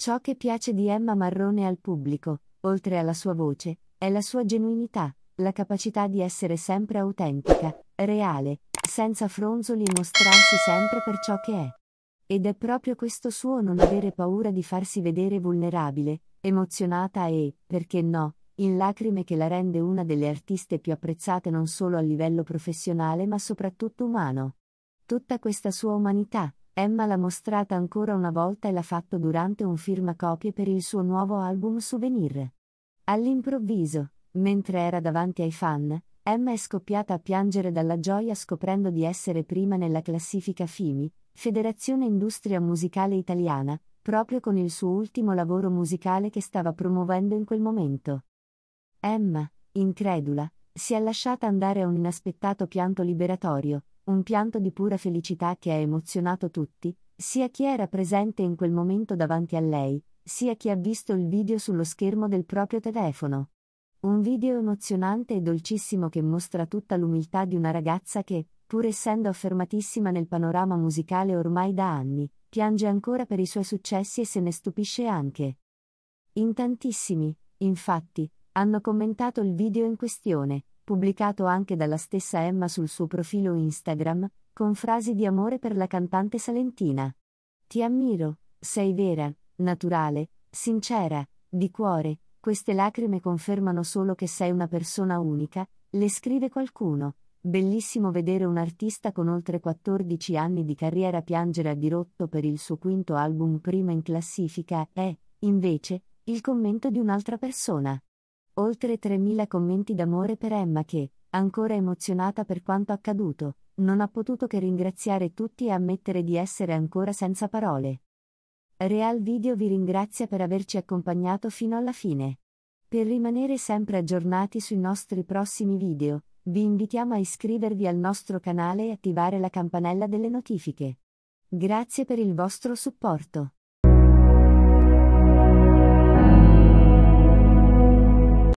Ciò che piace di Emma Marrone al pubblico, oltre alla sua voce, è la sua genuinità, la capacità di essere sempre autentica, reale, senza fronzoli e mostrarsi sempre per ciò che è. Ed è proprio questo suo non avere paura di farsi vedere vulnerabile, emozionata e, perché no, in lacrime che la rende una delle artiste più apprezzate non solo a livello professionale ma soprattutto umano. Tutta questa sua umanità, Emma l'ha mostrata ancora una volta e l'ha fatto durante un firmacopie per il suo nuovo album Souvenir. All'improvviso, mentre era davanti ai fan, Emma è scoppiata a piangere dalla gioia scoprendo di essere prima nella classifica FIMI, Federazione Industria Musicale Italiana, proprio con il suo ultimo lavoro musicale che stava promuovendo in quel momento. Emma, incredula, si è lasciata andare a un inaspettato pianto liberatorio, un pianto di pura felicità che ha emozionato tutti, sia chi era presente in quel momento davanti a lei, sia chi ha visto il video sullo schermo del proprio telefono. Un video emozionante e dolcissimo che mostra tutta l'umiltà di una ragazza che, pur essendo affermatissima nel panorama musicale ormai da anni, piange ancora per i suoi successi e se ne stupisce anche. In tantissimi, infatti, hanno commentato il video in questione, pubblicato anche dalla stessa Emma sul suo profilo Instagram, con frasi di amore per la cantante salentina. Ti ammiro, sei vera, naturale, sincera, di cuore, queste lacrime confermano solo che sei una persona unica, le scrive qualcuno. Bellissimo vedere un artista con oltre 14 anni di carriera piangere a dirotto per il suo quinto album prima in classifica è, invece, il commento di un'altra persona. Oltre 3.000 commenti d'amore per Emma che, ancora emozionata per quanto accaduto, non ha potuto che ringraziare tutti e ammettere di essere ancora senza parole. Real Video vi ringrazia per averci accompagnato fino alla fine. Per rimanere sempre aggiornati sui nostri prossimi video, vi invitiamo a iscrivervi al nostro canale e attivare la campanella delle notifiche. Grazie per il vostro supporto.